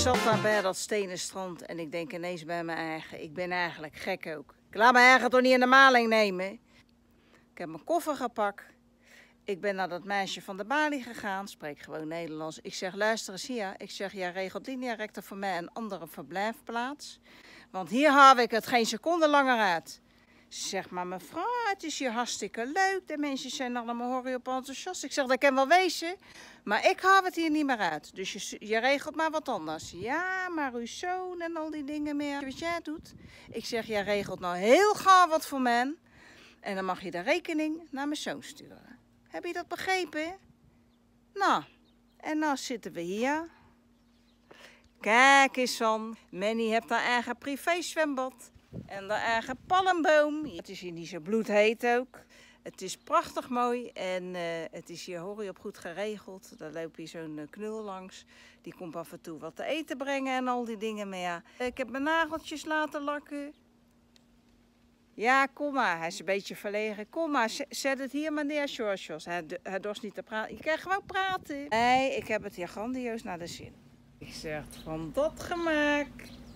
zat daar bij dat stenen strand en ik denk ineens bij mijn eigen, ik ben eigenlijk gek ook. Ik laat mijn eigen toch niet in de maling nemen. Ik heb mijn koffer gepakt. Ik ben naar dat meisje van de balie gegaan, spreek gewoon Nederlands. Ik zeg, luister eens hier. Ik zeg, jij ja, regelt niet direct voor mij een andere verblijfplaats. Want hier haal ik het geen seconde langer uit. Zeg maar, mevrouw, het is hier hartstikke leuk. De mensen zijn allemaal horriop enthousiast. Ik zeg, dat kan wel wezen, maar ik haal het hier niet meer uit. Dus je, je regelt maar wat anders. Ja, maar uw zoon en al die dingen meer. Wat jij doet? Ik zeg, jij regelt nou heel gaaf wat voor men. En dan mag je de rekening naar mijn zoon sturen. Heb je dat begrepen? Nou, en nou zitten we hier. Kijk eens, van. Manny heeft haar eigen privézwembad. En de eigen palmboom. Het is hier niet zo bloedheet ook. Het is prachtig mooi en eh, het is hier op goed geregeld. Daar loop je zo'n eh, knul langs. Die komt af en toe wat te eten brengen en al die dingen. Maar ja, ik heb mijn nageltjes laten lakken. Ja, kom maar. Hij is een beetje verlegen. Kom maar, zet het hier maar neer, George. Hij, hij dorst niet te praten. Je kan gewoon praten. Nee, ik heb het hier grandioos naar de zin. Ik zeg, van dat gemaakt.